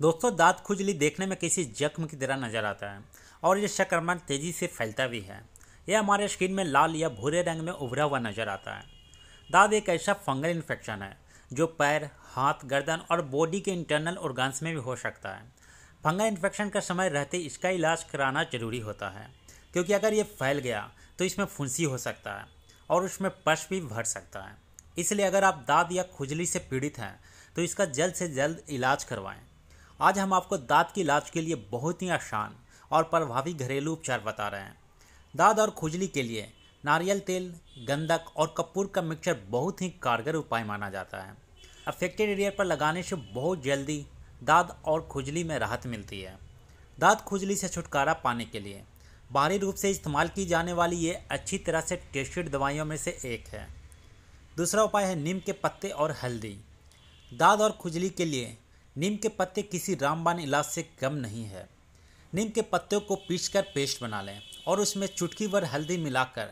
दोस्तों दांत खुजली देखने में किसी जख्म की तरह नजर आता है और यह संक्रमण तेजी से फैलता भी है यह हमारे स्किन में लाल या भूरे रंग में उभरा हुआ नजर आता है दाद एक ऐसा फंगल इन्फेक्शन है जो पैर हाथ गर्दन और बॉडी के इंटरनल ऑर्गान्स में भी हो सकता है फंगल इन्फेक्शन का समय रहते इसका इलाज कराना जरूरी होता है क्योंकि अगर ये फैल गया तो इसमें फुंसी हो सकता है और उसमें पश भी भर सकता है इसलिए अगर आप दाद या खुजली से पीड़ित हैं तो इसका जल्द से जल्द इलाज करवाएं आज हम आपको दांत की इलाज के लिए बहुत ही आसान और प्रभावी घरेलू उपचार बता रहे हैं दाद और खुजली के लिए नारियल तेल गंधक और कपूर का मिक्सचर बहुत ही कारगर उपाय माना जाता है अफेक्टेड एरिया पर लगाने से बहुत जल्दी दाद और खुजली में राहत मिलती है दाद खुजली से छुटकारा पाने के लिए बाहरी रूप से इस्तेमाल की जाने वाली ये अच्छी तरह से टेस्टेड दवाइयों में से एक है दूसरा उपाय है नीम के पत्ते और हल्दी दाद और खुजली के लिए नीम के पत्ते किसी रामबान इलाज से कम नहीं है नीम के पत्तों को पीसकर पेस्ट बना लें और उसमें चुटकी भर हल्दी मिलाकर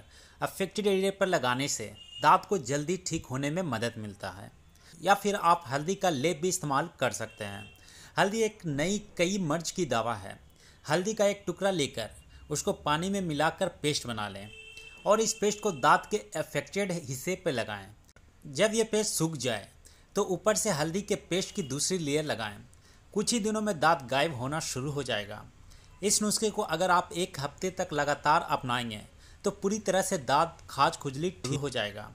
अफेक्टेड एरिया पर लगाने से दांत को जल्दी ठीक होने में मदद मिलता है या फिर आप हल्दी का लेप भी इस्तेमाल कर सकते हैं हल्दी एक नई कई मर्ज की दवा है हल्दी का एक टुकड़ा लेकर उसको पानी में मिलाकर पेस्ट बना लें और इस पेस्ट को दांत के अफेक्टेड हिस्से पर लगाएं जब यह पेस्ट सूख जाए तो ऊपर से हल्दी के पेस्ट की दूसरी लेयर लगाएं कुछ ही दिनों में दांत गायब होना शुरू हो जाएगा इस नुस्खे को अगर आप एक हफ्ते तक लगातार अपनाएंगे तो पूरी तरह से दांत खाज खुजली ठीक हो जाएगा